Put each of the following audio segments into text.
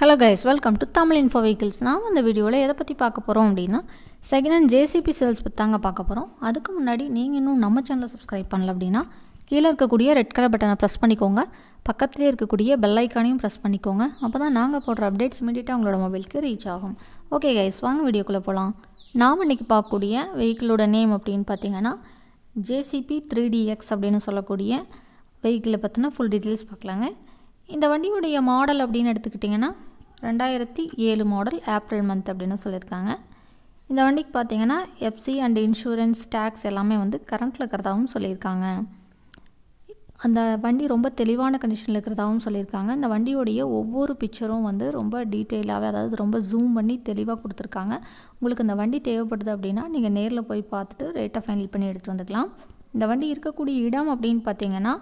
hello guys welcome to Tamil info vehicles நான் இந்த வீடியோவில் எதை பற்றி பார்க்க போகிறோம் அப்படின்னா செகண்ட் ஹேண்ட் ஜேசிபி சேல்ஸ் பற்றி பார்க்க போகிறோம் அதுக்கு முன்னாடி நீங்கள் இன்னும் நம்ம சேனலை சப்ஸ்கிரைப் பண்ணல அப்படின்னா கீழே இருக்கக்கூடிய ரெட் கலர் பட்டனை ப்ரெஸ் பண்ணிக்கோங்க பக்கத்துலேயே இருக்கக்கூடிய பெல் ஐக்கானையும் ப்ரெஸ் பண்ணிக்கோங்க அப்போ தான் நாங்கள் போடுற அப்டேட்ஸ் இமீடியட்டாக உங்களோட மொபைலுக்கு ரீச் ஆகும் ஓகே கைஸ் வாங்க வீடியோக்குள்ளே போகலாம் நாம் இன்றைக்கி பார்க்கக்கூடிய வெஹிக்கிளோட நேம் அப்படின்னு பார்த்தீங்கன்னா ஜேசிபி த்ரீ டிஎக்ஸ் அப்படின்னு சொல்லக்கூடிய வெஹிக்கிளை பற்றினா ஃபுல் டீட்டெயில்ஸ் பார்க்கலாங்க இந்த வண்டியுடைய மாடல் அப்படின்னு எடுத்துக்கிட்டிங்கன்னா ரெண்டாயிரத்தி ஏழு மாடல் ஏப்ரல் மந்த் அப்படின்னு சொல்லியிருக்காங்க இந்த வண்டிக்கு பார்த்தீங்கன்னா எஃப்சி அண்ட் இன்சூரன்ஸ் டேக்ஸ் எல்லாமே வந்து கரண்ட்டில் இருக்கிறதாகவும் சொல்லியிருக்காங்க அந்த வண்டி ரொம்ப தெளிவான கண்டிஷனில் இருக்கிறதாகவும் சொல்லியிருக்காங்க இந்த வண்டியோடைய ஒவ்வொரு பிக்சரும் வந்து ரொம்ப டீட்டெயிலாகவே அதாவது ரொம்ப ஜூம் பண்ணி தெளிவாக கொடுத்துருக்காங்க உங்களுக்கு இந்த வண்டி தேவைப்படுது அப்படின்னா நீங்கள் நேரில் போய் பார்த்துட்டு ரேட்டை ஃபைனல் பண்ணி எடுத்து வந்துக்கலாம் இந்த வண்டி இருக்கக்கூடிய இடம் அப்படின்னு பார்த்தீங்கன்னா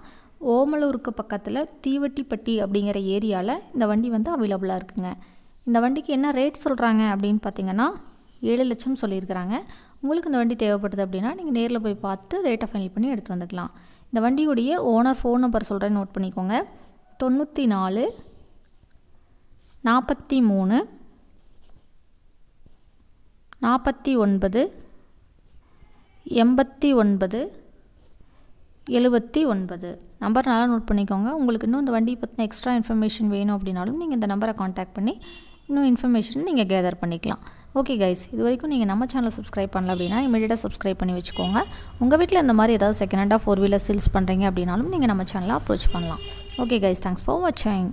ஓமலூருக்கு பக்கத்தில் தீவட்டிப்பட்டி அப்படிங்கிற ஏரியாவில் இந்த வண்டி வந்து அவைலபிளாக இருக்குங்க இந்த வண்டிக்கு என்ன ரேட் சொல்கிறாங்க அப்படின்னு பார்த்தீங்கன்னா ஏழு லட்சம் சொல்லியிருக்கிறாங்க உங்களுக்கு இந்த வண்டி தேவைப்படுது அப்படின்னா நீங்கள் நேரில் போய் பார்த்துட்டு ரேட்டை ஃபைனல் பண்ணி எடுத்து வந்துக்கலாம் இந்த வண்டியுடைய ஓனர் ஃபோன் நம்பர் சொல்கிறேன் நோட் பண்ணிக்கோங்க தொண்ணூற்றி நாலு நாற்பத்தி மூணு நாற்பத்தி ஒன்பது எண்பத்தி ஒன்பது எழுபத்தி ஒன்பது நம்பர் நல்லா நோட் பண்ணிக்கோங்க உங்களுக்கு இன்னும் இந்த வண்டியை பற்றின எக்ஸ்ட்ரா இன்ஃபர்மேஷன் வேணும் அப்படின்னாலும் நீங்கள் இந்த நம்பரை காண்டாக்ட் பண்ணி இன்னும் இன்ஃபர்மேஷன் நீங்கள் கேதர் பண்ணிக்கலாம் ஓகே கைஸ் இது வரைக்கும் நீங்கள் நம்ம சேனலை சப்ஸ்கிரைப் பண்ணல அப்படின்னா இமீடியட்டாக சப்ஸ்கிரைப் பண்ணி வச்சுக்கோங்க உங்கள் வீட்டில் இந்த மாதிரி ஏதாவது செகண்ட் ஹேண்டாக ஃபோர் வீலர் சேல்ஸ் பண்ணுறீங்க அப்படின்னாலும் நீங்கள் நம்ம சேனலை அப்ரோச் பண்ணலாம் ஓகே கைஸ் தேங்க்ஸ் ஃபார் வாட்சிங்